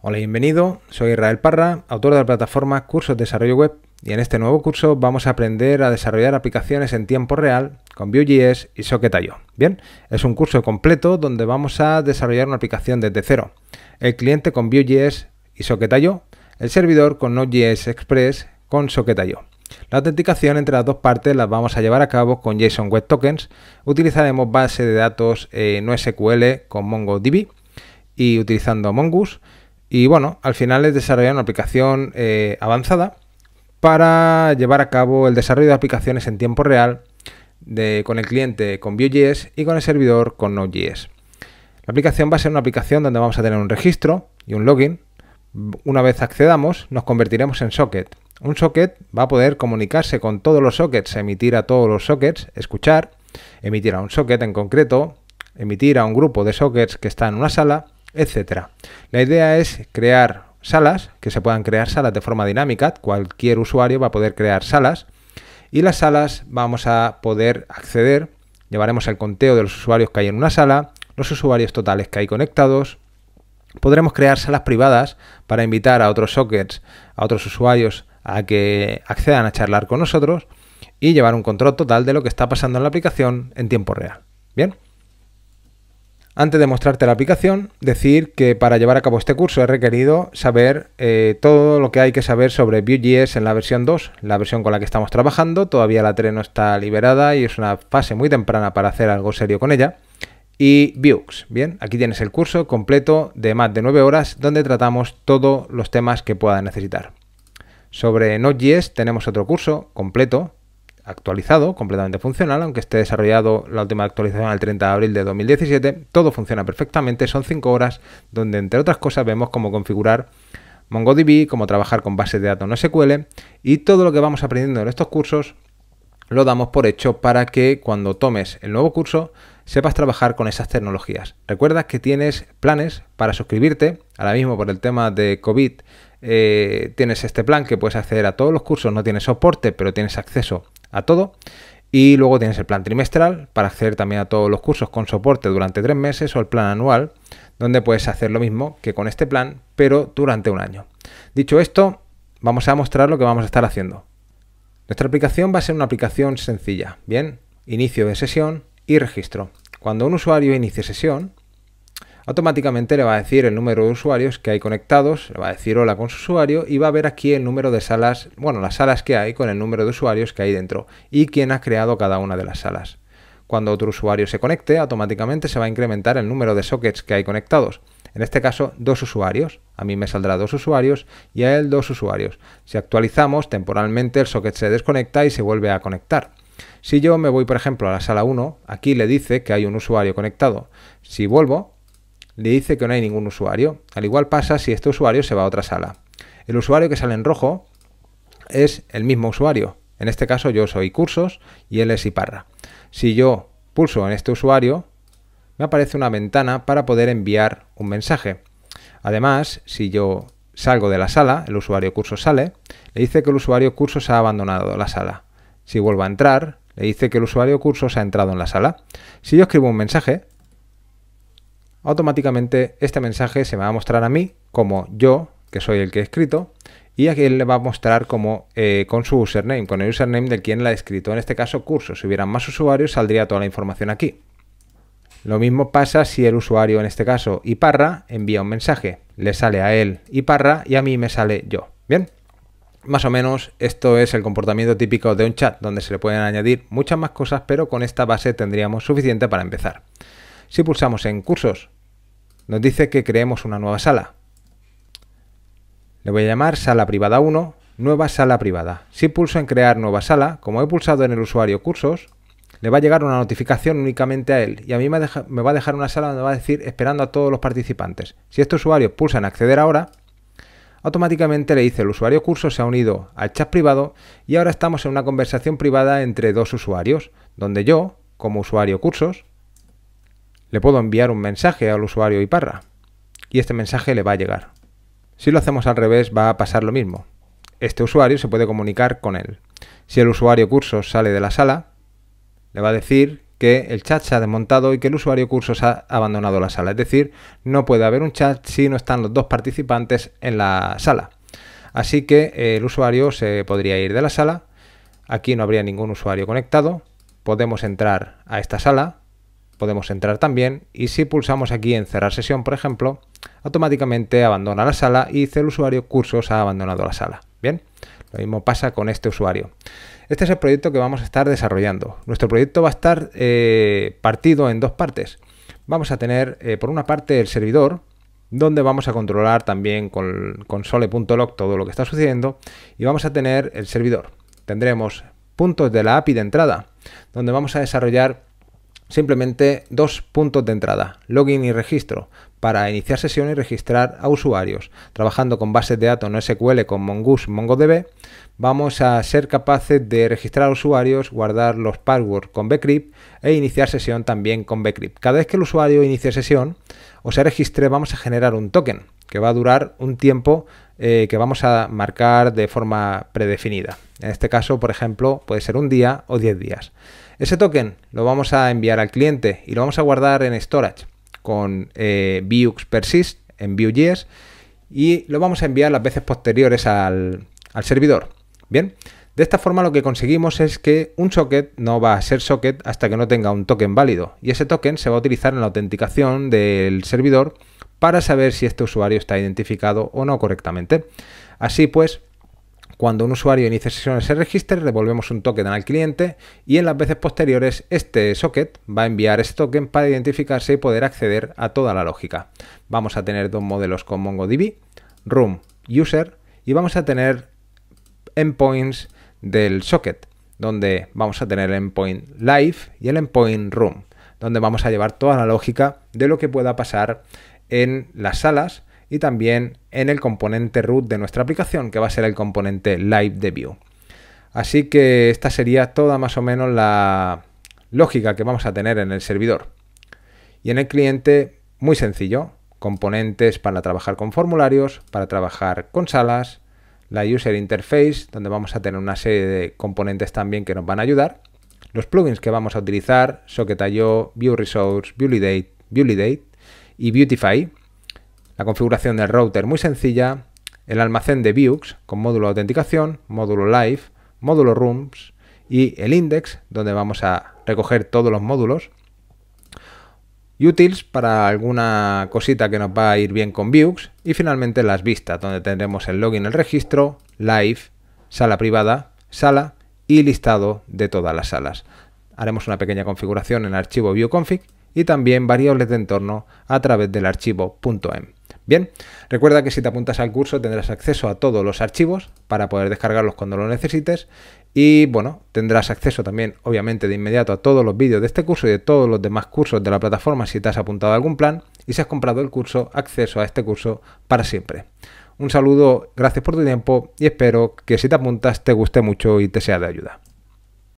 Hola y bienvenido, soy Israel Parra, autor de la plataforma Cursos de Desarrollo Web y en este nuevo curso vamos a aprender a desarrollar aplicaciones en tiempo real con Vue.js y Socket.io. Bien, es un curso completo donde vamos a desarrollar una aplicación desde cero. El cliente con Vue.js y Socket.io, el servidor con Node.js Express con Socket.io. La autenticación entre las dos partes las vamos a llevar a cabo con JSON Web Tokens. Utilizaremos base de datos eh, NoSQL con MongoDB y utilizando Mongoose y bueno, al final es desarrollar una aplicación eh, avanzada para llevar a cabo el desarrollo de aplicaciones en tiempo real con el cliente con Vue.js y con el servidor con Node.js. La aplicación va a ser una aplicación donde vamos a tener un registro y un login. Una vez accedamos, nos convertiremos en socket. Un socket va a poder comunicarse con todos los sockets, emitir a todos los sockets, escuchar, emitir a un socket en concreto, emitir a un grupo de sockets que está en una sala etc. La idea es crear salas, que se puedan crear salas de forma dinámica, cualquier usuario va a poder crear salas y las salas vamos a poder acceder, llevaremos el conteo de los usuarios que hay en una sala, los usuarios totales que hay conectados, podremos crear salas privadas para invitar a otros sockets, a otros usuarios a que accedan a charlar con nosotros y llevar un control total de lo que está pasando en la aplicación en tiempo real. Bien. Antes de mostrarte la aplicación, decir que para llevar a cabo este curso he requerido saber eh, todo lo que hay que saber sobre Vue.js en la versión 2, la versión con la que estamos trabajando. Todavía la 3 no está liberada y es una fase muy temprana para hacer algo serio con ella y Vuex. Bien, aquí tienes el curso completo de más de 9 horas donde tratamos todos los temas que puedas necesitar. Sobre Node.js tenemos otro curso completo actualizado, completamente funcional, aunque esté desarrollado la última actualización al 30 de abril de 2017, todo funciona perfectamente, son 5 horas donde entre otras cosas vemos cómo configurar MongoDB, cómo trabajar con bases de datos no SQL y todo lo que vamos aprendiendo en estos cursos lo damos por hecho para que cuando tomes el nuevo curso sepas trabajar con esas tecnologías. recuerdas que tienes planes para suscribirte, ahora mismo por el tema de COVID eh, tienes este plan que puedes acceder a todos los cursos, no tienes soporte, pero tienes acceso a todo. Y luego tienes el plan trimestral para acceder también a todos los cursos con soporte durante tres meses o el plan anual, donde puedes hacer lo mismo que con este plan, pero durante un año. Dicho esto, vamos a mostrar lo que vamos a estar haciendo. Nuestra aplicación va a ser una aplicación sencilla. Bien, inicio de sesión y registro. Cuando un usuario inicie sesión, automáticamente le va a decir el número de usuarios que hay conectados, le va a decir hola con su usuario y va a ver aquí el número de salas, bueno, las salas que hay con el número de usuarios que hay dentro y quién ha creado cada una de las salas. Cuando otro usuario se conecte, automáticamente se va a incrementar el número de sockets que hay conectados. En este caso, dos usuarios. A mí me saldrá dos usuarios y a él dos usuarios. Si actualizamos, temporalmente el socket se desconecta y se vuelve a conectar. Si yo me voy, por ejemplo, a la sala 1, aquí le dice que hay un usuario conectado. Si vuelvo, le dice que no hay ningún usuario. Al igual pasa si este usuario se va a otra sala. El usuario que sale en rojo es el mismo usuario. En este caso yo soy cursos y él es Iparra. Si yo pulso en este usuario, me aparece una ventana para poder enviar un mensaje. Además, si yo salgo de la sala, el usuario cursos sale, le dice que el usuario cursos ha abandonado la sala. Si vuelvo a entrar, le dice que el usuario cursos ha entrado en la sala. Si yo escribo un mensaje, automáticamente este mensaje se me va a mostrar a mí como yo, que soy el que he escrito, y aquí le va a mostrar como eh, con su username, con el username del quien la ha escrito, en este caso curso. Si hubieran más usuarios saldría toda la información aquí. Lo mismo pasa si el usuario, en este caso Iparra, envía un mensaje. Le sale a él y parra y a mí me sale yo. Bien, más o menos esto es el comportamiento típico de un chat, donde se le pueden añadir muchas más cosas, pero con esta base tendríamos suficiente para empezar. Si pulsamos en cursos, nos dice que creemos una nueva sala. Le voy a llamar sala privada 1, nueva sala privada. Si pulso en crear nueva sala, como he pulsado en el usuario cursos, le va a llegar una notificación únicamente a él y a mí me, va a dejar una sala donde va a decir esperando a todos los participantes. Si este usuario pulsa en acceder ahora, automáticamente le dice el usuario Cursos se ha unido al chat privado y ahora estamos en una conversación privada entre dos usuarios, donde yo, como usuario cursos, le puedo enviar un mensaje al usuario Iparra y este mensaje le va a llegar. Si lo hacemos al revés va a pasar lo mismo. Este usuario se puede comunicar con él. Si el usuario curso sale de la sala, le va a decir que el chat se ha desmontado y que el usuario cursos ha abandonado la sala. Es decir, no puede haber un chat si no están los dos participantes en la sala. Así que eh, el usuario se podría ir de la sala. Aquí no habría ningún usuario conectado. Podemos entrar a esta sala podemos entrar también y si pulsamos aquí en cerrar sesión, por ejemplo, automáticamente abandona la sala y dice el usuario cursos ha abandonado la sala. Bien, lo mismo pasa con este usuario. Este es el proyecto que vamos a estar desarrollando. Nuestro proyecto va a estar eh, partido en dos partes. Vamos a tener eh, por una parte el servidor, donde vamos a controlar también con, console.log todo lo que está sucediendo y vamos a tener el servidor. Tendremos puntos de la API de entrada, donde vamos a desarrollar Simplemente dos puntos de entrada, login y registro, para iniciar sesión y registrar a usuarios. Trabajando con bases de datos no SQL con Mongoose MongoDB, vamos a ser capaces de registrar usuarios, guardar los passwords con Bcrypt e iniciar sesión también con Bcrypt. Cada vez que el usuario inicie sesión o se registre, vamos a generar un token que va a durar un tiempo eh, que vamos a marcar de forma predefinida. En este caso, por ejemplo, puede ser un día o 10 días. Ese token lo vamos a enviar al cliente y lo vamos a guardar en storage con eh, Persist en Vue.js y lo vamos a enviar las veces posteriores al, al servidor. Bien, de esta forma lo que conseguimos es que un socket no va a ser socket hasta que no tenga un token válido y ese token se va a utilizar en la autenticación del servidor para saber si este usuario está identificado o no correctamente. Así pues, cuando un usuario inicia sesión ese registre, devolvemos un token al cliente y en las veces posteriores este socket va a enviar ese token para identificarse y poder acceder a toda la lógica. Vamos a tener dos modelos con MongoDB, Room User y vamos a tener endpoints del socket, donde vamos a tener el endpoint live y el endpoint room, donde vamos a llevar toda la lógica de lo que pueda pasar en las salas y también en el componente root de nuestra aplicación, que va a ser el componente live de view. Así que esta sería toda más o menos la lógica que vamos a tener en el servidor. Y en el cliente, muy sencillo, componentes para trabajar con formularios, para trabajar con salas, la user interface, donde vamos a tener una serie de componentes también que nos van a ayudar, los plugins que vamos a utilizar, Socket.io, View Resource, Vue, y Beautify, la configuración del router muy sencilla, el almacén de Vuex con módulo de autenticación, módulo Live, módulo Rooms y el index donde vamos a recoger todos los módulos. Utils para alguna cosita que nos va a ir bien con Vuex y finalmente las vistas donde tendremos el login, el registro, live, sala privada, sala y listado de todas las salas. Haremos una pequeña configuración en el archivo viewconfig y también variables de entorno a través del archivo .m. Em. Bien, recuerda que si te apuntas al curso tendrás acceso a todos los archivos para poder descargarlos cuando lo necesites y bueno, tendrás acceso también obviamente de inmediato a todos los vídeos de este curso y de todos los demás cursos de la plataforma si te has apuntado a algún plan y si has comprado el curso, acceso a este curso para siempre. Un saludo, gracias por tu tiempo y espero que si te apuntas te guste mucho y te sea de ayuda.